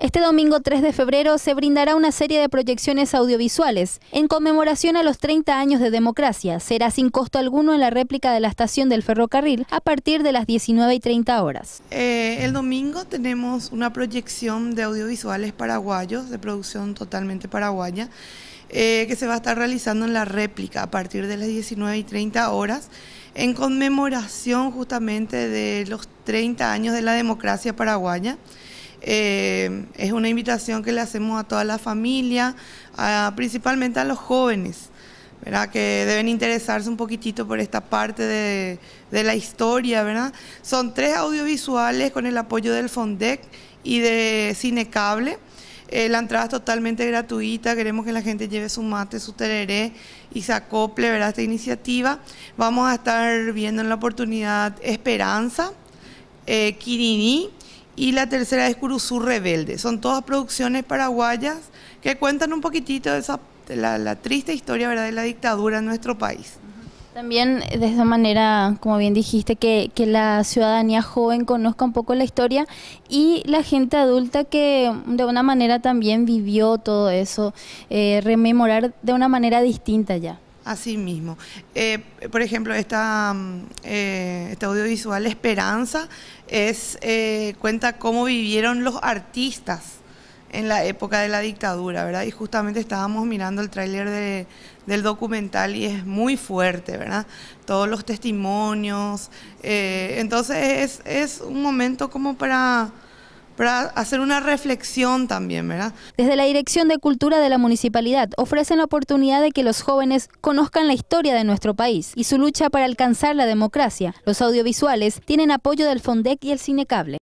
Este domingo 3 de febrero se brindará una serie de proyecciones audiovisuales en conmemoración a los 30 años de democracia. Será sin costo alguno en la réplica de la estación del ferrocarril a partir de las 19 y 30 horas. Eh, el domingo tenemos una proyección de audiovisuales paraguayos, de producción totalmente paraguaya, eh, que se va a estar realizando en la réplica a partir de las 19 y 30 horas en conmemoración justamente de los 30 años de la democracia paraguaya. Eh, es una invitación que le hacemos a toda la familia, a, principalmente a los jóvenes, ¿verdad? que deben interesarse un poquitito por esta parte de, de la historia. ¿verdad? Son tres audiovisuales con el apoyo del FONDEC y de Cinecable. Eh, la entrada es totalmente gratuita, queremos que la gente lleve su mate, su tereré y se acople ¿verdad? esta iniciativa. Vamos a estar viendo en la oportunidad Esperanza, eh, y la tercera es Curuzú Rebelde. Son todas producciones paraguayas que cuentan un poquitito de esa, la, triste historia ¿verdad? de la dictadura en nuestro país. También eh, de esa manera, como bien dijiste, que, la ciudadanía joven conozca un poco la historia y la gente adulta que de una manera también vivió todo eso, eh, rememorar de una manera distinta ya. Así mismo. Eh, por ejemplo, esta, mm, eh, este audiovisual Esperanza es, eh, cuenta cómo vivieron los artistas en la época de la dictadura, ¿verdad? Y justamente estábamos mirando el tráiler del documental y es muy fuerte, ¿verdad? Todos los testimonios. entonces es un momento como para para hacer una reflexión también, ¿verdad? Desde la Dirección de Cultura de la Municipalidad ofrecen la oportunidad de que los jóvenes conozcan la historia de nuestro país y su lucha para alcanzar la democracia. Los audiovisuales tienen apoyo del FONDEC y el Cinecable.